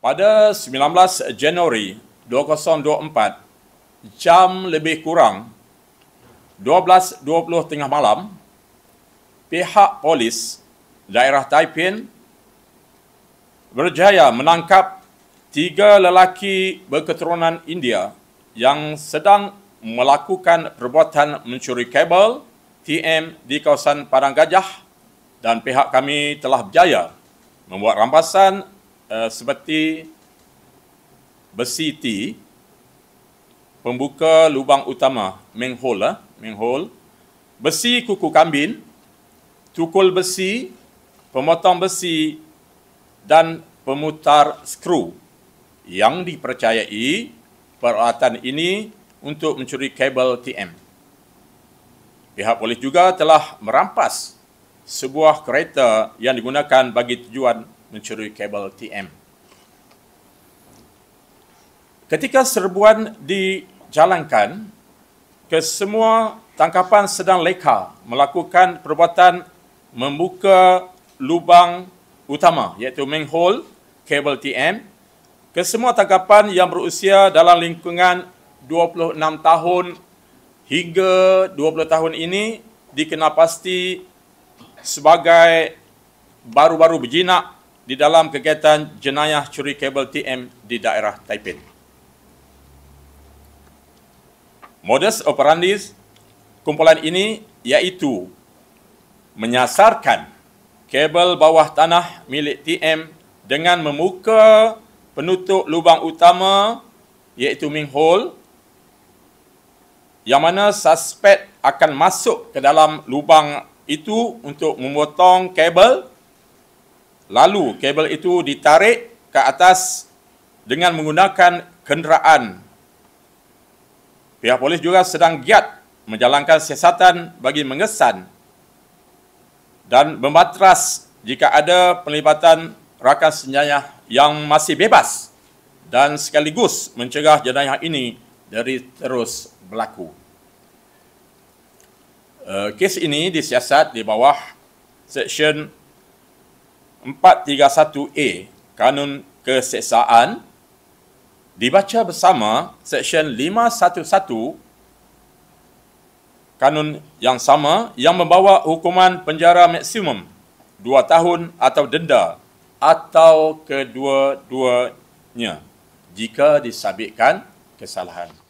Pada 19 Januari 2024, jam lebih kurang 12.20 tengah malam, pihak polis daerah Taipin berjaya menangkap tiga lelaki berketurunan India yang sedang melakukan perbuatan mencuri kabel TM di kawasan Padang Gajah dan pihak kami telah berjaya membuat rampasan Eh, seperti besi T pembuka lubang utama manhole eh, manhole besi kuku kambin, tukul besi pemotong besi dan pemutar skru yang dipercayai peralatan ini untuk mencuri kabel TM. Pihak polis juga telah merampas sebuah kereta yang digunakan bagi tujuan mencuri kabel TM. Ketika serbuan dijalankan, kesemua tangkapan sedang leka melakukan perbuatan membuka lubang utama iaitu main hole kabel TM. Kesemua tangkapan yang berusia dalam lingkungan 26 tahun hingga 20 tahun ini dikenal sebagai baru-baru berjinak di dalam kegiatan jenayah curi kabel TM di daerah Taipin. Modus operandi kumpulan ini iaitu menyasarkan kabel bawah tanah milik TM dengan memuka penutup lubang utama iaitu minghole yang mana suspek akan masuk ke dalam lubang itu untuk memotong kabel Lalu kabel itu ditarik ke atas dengan menggunakan kenderaan. Pihak polis juga sedang giat menjalankan siasatan bagi mengesan dan mematras jika ada pelibatan rakan senjaya yang masih bebas dan sekaligus mencegah jenayah ini dari terus berlaku. Eh, kes ini disiasat di bawah Seksyen 431A Kanun Keseksaan dibaca bersama Seksyen 511 Kanun yang sama yang membawa hukuman penjara maksimum 2 tahun atau denda atau kedua-duanya jika disabitkan kesalahan.